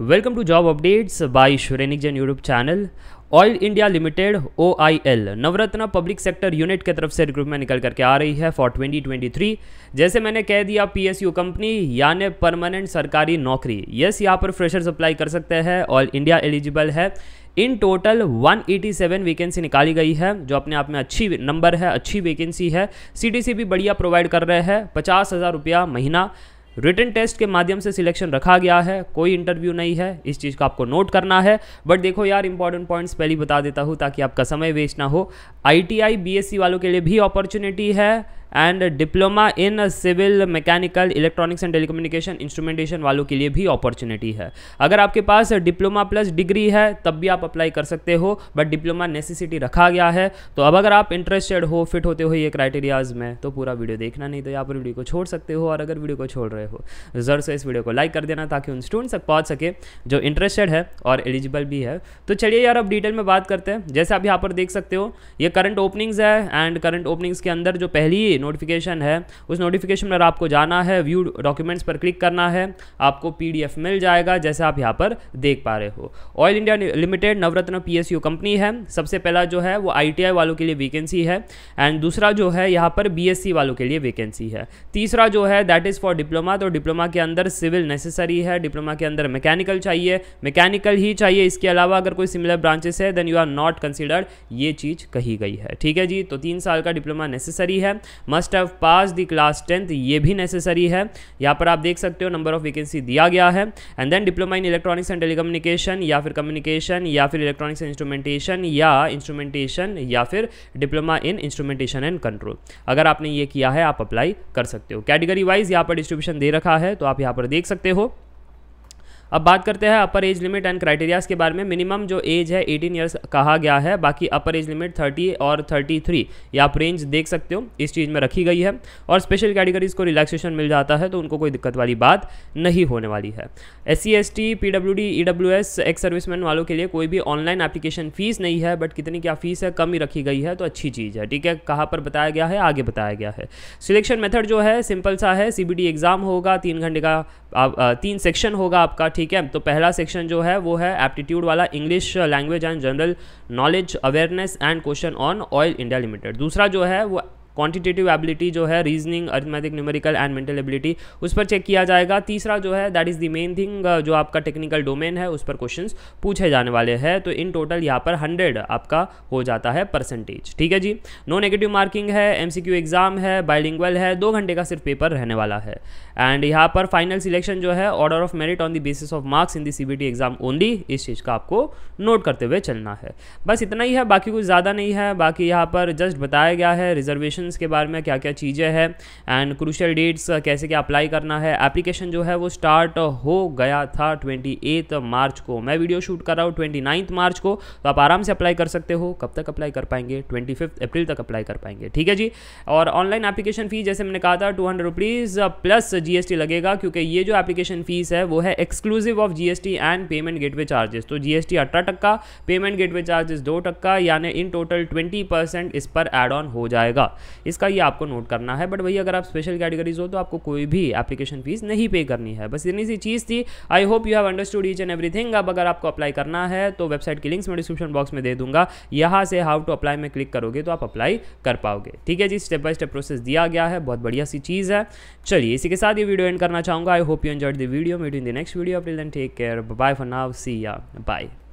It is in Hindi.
welcome to job updates by Shrenik Jain YouTube channel Oil India Limited O I L Navratna public sector unit की तरफ से रिक्रूटमेंट निकल करके आ रही है फॉर 2023 जैसे मैंने कह दिया पीएसयू कंपनी यानि परमानेंट सरकारी नौकरी यस यहाँ पर फ्रेशर्स अप्लाई कर सकते हैं ऑयल इंडिया एलिजिबल है इन टोटल 187 वैकेंसी निकाली गई है जो अपने आप में अच्छी नंबर है अच्छी वैकेंसी है सी भी बढ़िया प्रोवाइड कर रहे हैं पचास हज़ार रुपया महीना रिटर्न टेस्ट के माध्यम से सिलेक्शन रखा गया है कोई इंटरव्यू नहीं है इस चीज़ को आपको नोट करना है बट देखो यार इंपॉर्टेंट पॉइंट्स पहले बता देता हूँ ताकि आपका समय वेस्ट ना हो आई टी e वालों के लिए भी अपॉर्चुनिटी है and diploma in civil mechanical electronics and telecommunication instrumentation वालों के लिए भी अपॉर्चुनिटी है अगर आपके पास डिप्लोमा प्लस डिग्री है तब भी आप अप्लाई कर सकते हो बट डिप्लोमा नेसेसिटी रखा गया है तो अब अगर आप इंटरेस्टेड हो फिट होते हो ये क्राइटेरियाज में तो पूरा वीडियो देखना नहीं तो यहाँ पर वीडियो को छोड़ सकते हो और अगर वीडियो को छोड़ रहे हो ज़रूर से इस वीडियो को लाइक कर देना ताकि उन स्टूडेंट्स तक पहुँच सके जो इंटरेस्टेड है और एलिजिबल भी है तो चलिए यार अब डिटेल में बात करते हैं जैसे आप यहाँ पर देख सकते हो ये करंट ओपनिंग्स है एंड करंट ओपनिंग्स के अंदर जो पहली की नोटिफिकेशन है उस नोटिफिकेशन पर आपको जाना है व्यू डॉक्यूमेंट्स पर क्लिक करना है आपको पीडीएफ मिल जाएगा जैसे आप यहाँ पर देख पा रहे हो Oil India Limited Navratna PSU company है सबसे पहला जो है वो आईटीआई वालों के लिए वैकेंसी है एंड दूसरा जो है यहाँ पर बी वालों के लिए वैकेंसी है तीसरा जो है दैट इज़ फॉर डिप्लोमा तो डिप्लोमा के अंदर सिविल नेसेसरी है डिप्लोमा के अंदर मैकेनिकल चाहिए मैकेनिकल ही चाहिए इसके अलावा अगर कोई सिमिलर ब्रांचेस है then you are not considered ये चीज़ कही गई है ठीक है जी तो तीन साल का डिप्लोमा नेसेसरी है must have pass the class tenth ये भी नेसेसरी है यहाँ पर आप देख सकते हो नंबर ऑफ वैकेंसी दिया गया है and then diploma in electronics and telecommunication या फिर कम्युनिकेशन या फिर इलेक्ट्रॉनिक्स इंस्ट्रूमेंटेशन या इंस्ट्रूमेंटेशन या फिर diploma in instrumentation and control अगर आपने ये किया है आप अप्लाई कर सकते हो कैटेगरी वाइज यहाँ पर डिस्ट्रीब्यूशन दे रखा है तो आप यहाँ पर देख सकते हो अब बात करते हैं upper age limit and criterias के बारे में मिनिमम जो एज है 18 ईयर्स कहा गया है बाकी अपर एज लिमिट 30 और 33 ये आप रेंज देख सकते हो इस चीज़ में रखी गई है और स्पेशल कैटेगरीज को रिलैक्सेशन मिल जाता है तो उनको कोई दिक्कत वाली बात नहीं होने वाली है S C S T P W D E W S ex serviceman वालों के लिए कोई भी ऑनलाइन एप्लीकेशन फ़ीस नहीं है बट कितनी क्या फ़ीस है कम ही रखी गई है तो अच्छी चीज़ है ठीक है कहाँ पर बताया गया है आगे बताया गया है सिलेक्शन मेथड जो है सिंपल सा है सी एग्ज़ाम होगा तीन घंटे का तीन सेक्शन होगा आपका ठीक है तो पहला सेक्शन जो है वो है एप्टीट्यूड वाला English language and general knowledge awareness and question on Oil India Limited दूसरा जो है वो क्वांटिटेटिव एबिलिटी जो है reasoning arithmetic numerical and mental ability उस पर चेक किया जाएगा तीसरा जो है that is the main thing जो आपका टेक्निकल डोमेन है उस पर क्वेश्चन पूछे जाने वाले हैं तो इन टोटल यहाँ पर हंड्रेड आपका हो जाता है परसेंटेज ठीक है जी नो नेगेटिव मार्किंग है एम एग्ज़ाम है बाइलिंगल है दो घंटे का सिर्फ पेपर रहने वाला है एंड यहाँ पर फाइनल सिलेक्शन जो है order of merit on the basis of marks in the CBT exam only इस चीज़ का आपको नोट करते हुए चलना है बस इतना ही है बाकी कुछ ज़्यादा नहीं है बाकी यहाँ पर जस्ट बताया गया है रिजर्वेशन एप्लीकेशन के बारे में क्या क्या चीज़ें हैं एंड क्रूशल डेट्स कैसे क्या अप्लाई करना है एप्लीकेशन जो है वो स्टार्ट हो गया था ट्वेंटी मार्च को मैं वीडियो शूट कर रहा हूँ ट्वेंटी मार्च को तो आप आराम से अप्लाई कर सकते हो कब तक अप्लाई कर पाएंगे ट्वेंटी अप्रैल तक अप्लाई कर पाएंगे ठीक है जी और ऑनलाइन एप्लीकेशन फ़ी जैसे मैंने कहा था टू हंड्रेड प्लस जीएसटी लगेगा क्योंकि ये जो एप्लीकेशन फ़ीस है वो है exclusive of GST and payment gateway charges तो जीएसटी अठारह टक्का पेमेंट गेटवे चार्जेस दो टक्का यानी इन टोटल ट्वेंटी परसेंट इस पर एड ऑन हो जाएगा इसका ये आपको नोट करना है बट वही अगर आप स्पेशल कैटेगरीज हो तो आपको कोई भी एप्लीकेशन फ़ीस नहीं पे करनी है बस इतनी सी चीज़ थी I hope you have understood each and everything अब अगर आपको अप्लाई करना है तो वेबसाइट की लिंक्स मैं डिस्क्रिप्शन बॉक्स में दे दूंगा यहाँ से हाउ टू अप्लाई में क्लिक करोगे तो आप अप्लाई कर पाओगे ठीक है जी स्टेप बाय स्टेप प्रोसेस दिया गया है बहुत बढ़िया सी चीज़ है चलिए इसी के साथ ये वीडियो एंड करना चाहूँगा I hope you enjoyed the video meet in the next video appeal take care bye for now see ya bye